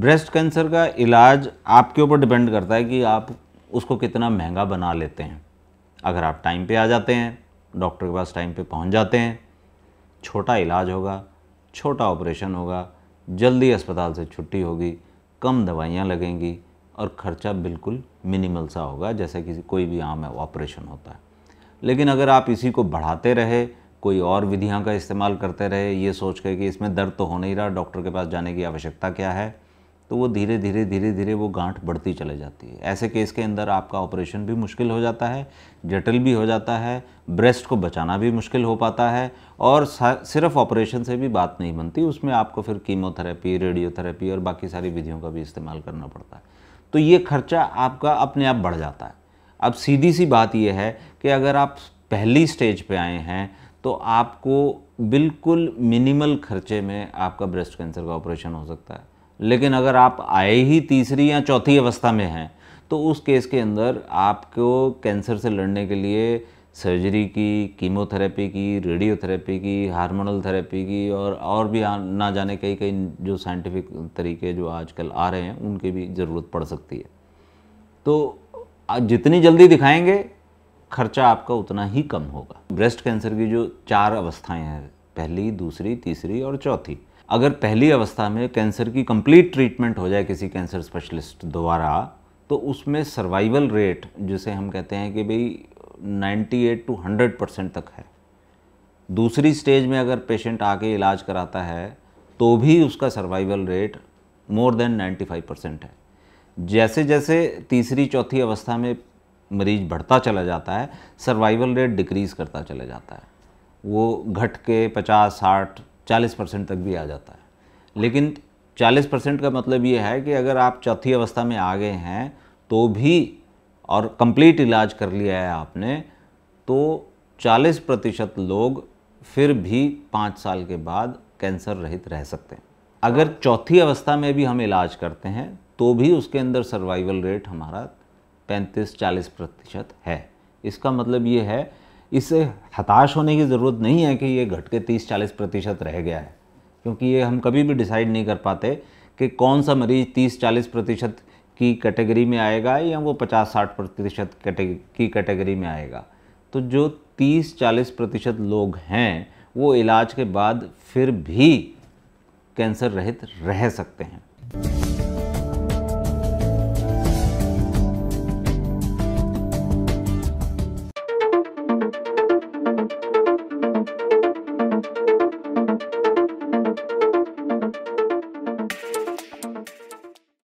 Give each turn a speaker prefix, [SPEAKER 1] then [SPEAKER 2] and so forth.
[SPEAKER 1] breast cancer का इलाज आपके ऊपर डिपेंड करता है कि आप उसको कितना महंगा बना लेते हैं अगर आप टाइम पे आ जाते हैं डॉक्टर के पास टाइम पे पहुंच जाते हैं छोटा इलाज होगा छोटा ऑपरेशन होगा जल्दी अस्पताल से छुट्टी होगी कम दवाइयाँ लगेंगी और ख़र्चा बिल्कुल मिनिमल सा होगा जैसे कि कोई भी आम ऑपरेशन होता है लेकिन अगर आप इसी को बढ़ाते रहे कोई और विधियाँ का इस्तेमाल करते रहे ये सोच कर कि इसमें दर्द तो हो नहीं रहा डॉक्टर के पास जाने की आवश्यकता क्या है तो वो धीरे धीरे धीरे धीरे वो गांठ बढ़ती चले जाती है ऐसे केस के अंदर आपका ऑपरेशन भी मुश्किल हो जाता है जटिल भी हो जाता है ब्रेस्ट को बचाना भी मुश्किल हो पाता है और सिर्फ ऑपरेशन से भी बात नहीं बनती उसमें आपको फिर कीमोथेरेपी रेडियोथेरेपी और बाकी सारी विधियों का भी इस्तेमाल करना पड़ता है तो ये खर्चा आपका अपने आप बढ़ जाता है अब सीधी सी बात यह है कि अगर आप पहली स्टेज पर आए हैं तो आपको बिल्कुल मिनिमल खर्चे में आपका ब्रेस्ट कैंसर का ऑपरेशन हो सकता है लेकिन अगर आप आए ही तीसरी या चौथी अवस्था में हैं तो उस केस के अंदर आपको कैंसर से लड़ने के लिए सर्जरी की कीमोथेरेपी की रेडियोथेरेपी की हार्मोनल थेरेपी की और और भी आ, ना जाने कई कई जो साइंटिफिक तरीके जो आजकल आ रहे हैं उनकी भी ज़रूरत पड़ सकती है तो जितनी जल्दी दिखाएंगे खर्चा आपका उतना ही कम होगा ब्रेस्ट कैंसर की जो चार अवस्थाएं हैं पहली दूसरी तीसरी और चौथी अगर पहली अवस्था में कैंसर की कंप्लीट ट्रीटमेंट हो जाए किसी कैंसर स्पेशलिस्ट द्वारा तो उसमें सर्वाइवल रेट जिसे हम कहते हैं कि भाई 98 टू 100 परसेंट तक है दूसरी स्टेज में अगर पेशेंट आके इलाज कराता है तो भी उसका survival rate more than 95 percent है जैसे जैसे तीसरी चौथी अवस्था में मरीज बढ़ता चला जाता है सर्वाइवल रेट डिक्रीज़ करता चला जाता है वो घट के 50 60 40 परसेंट तक भी आ जाता है लेकिन 40 परसेंट का मतलब ये है कि अगर आप चौथी अवस्था में आ गए हैं तो भी और कंप्लीट इलाज कर लिया है आपने तो 40 प्रतिशत लोग फिर भी पाँच साल के बाद कैंसर रहित रह सकते हैं अगर चौथी अवस्था में भी हम इलाज करते हैं तो भी उसके अंदर सर्वाइवल रेट हमारा 35-40 प्रतिशत है इसका मतलब ये है इससे हताश होने की ज़रूरत नहीं है कि ये घट के तीस चालीस प्रतिशत रह गया है क्योंकि ये हम कभी भी डिसाइड नहीं कर पाते कि कौन सा मरीज़ तीस चालीस प्रतिशत की कैटेगरी में आएगा या वो पचास साठ प्रतिशत की कैटेगरी में आएगा तो जो तीस चालीस प्रतिशत लोग हैं वो इलाज के बाद फिर भी कैंसर रहित रह सकते हैं